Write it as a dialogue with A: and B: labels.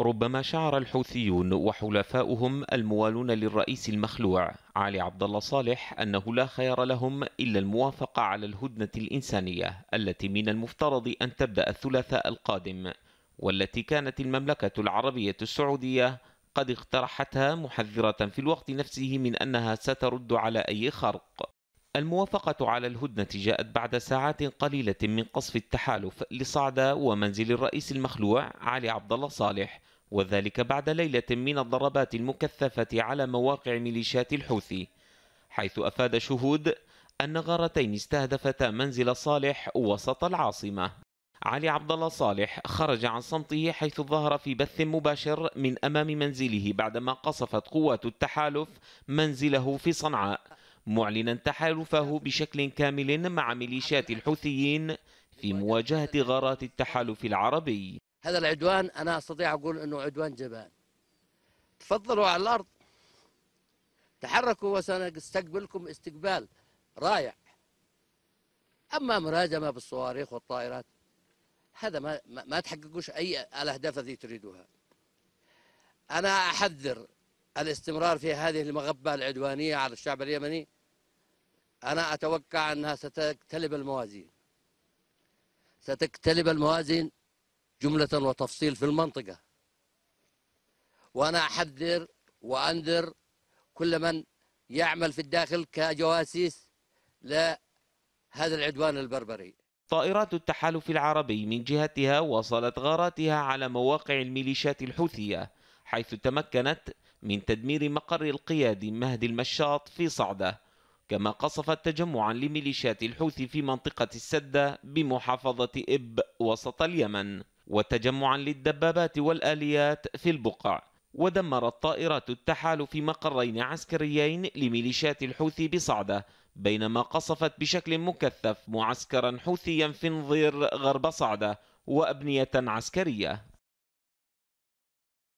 A: ربما شعر الحوثيون وحلفاؤهم الموالون للرئيس المخلوع علي عبد الله صالح انه لا خيار لهم الا الموافقه على الهدنه الانسانيه التي من المفترض ان تبدا الثلاثاء القادم والتي كانت المملكه العربيه السعوديه قد اقترحتها محذره في الوقت نفسه من انها سترد على اي خرق الموافقة على الهدنة جاءت بعد ساعات قليلة من قصف التحالف لصعدة ومنزل الرئيس المخلوع علي عبد الله صالح وذلك بعد ليلة من الضربات المكثفة على مواقع ميليشيات الحوثي حيث أفاد شهود أن غارتين استهدفتا منزل صالح وسط العاصمة علي عبد الله صالح خرج عن صمته حيث ظهر في بث مباشر من أمام منزله بعدما قصفت قوات التحالف منزله في صنعاء معلنا تحالفه بشكل كامل مع ميليشيات الحوثيين في مواجهة غارات التحالف العربي
B: هذا العدوان أنا أستطيع أقول أنه عدوان جبان تفضلوا على الأرض تحركوا وسنستقبلكم استقبال رائع أما مراجمة بالصواريخ والطائرات هذا ما, ما تحققوش أي الأهداف التي تريدوها أنا أحذر الاستمرار في هذه المغبة العدوانية على الشعب اليمني أنا أتوقع أنها ستقتلب الموازين ستقتلب الموازين جملة وتفصيل في المنطقة وأنا أحذر وأنذر كل من يعمل في الداخل كجواسيس لهذا العدوان البربري
A: طائرات التحالف العربي من جهتها وصلت غاراتها على مواقع الميليشيات الحوثية حيث تمكنت من تدمير مقر القيادي مهدي المشاط في صعدة كما قصفت تجمعا لميليشيات الحوثي في منطقة السدة بمحافظة إب وسط اليمن وتجمعا للدبابات والآليات في البقع ودمرت طائرات التحالف مقرين عسكريين لميليشيات الحوثي بصعدة بينما قصفت بشكل مكثف معسكرا حوثيا في نظير غرب صعدة وأبنية عسكرية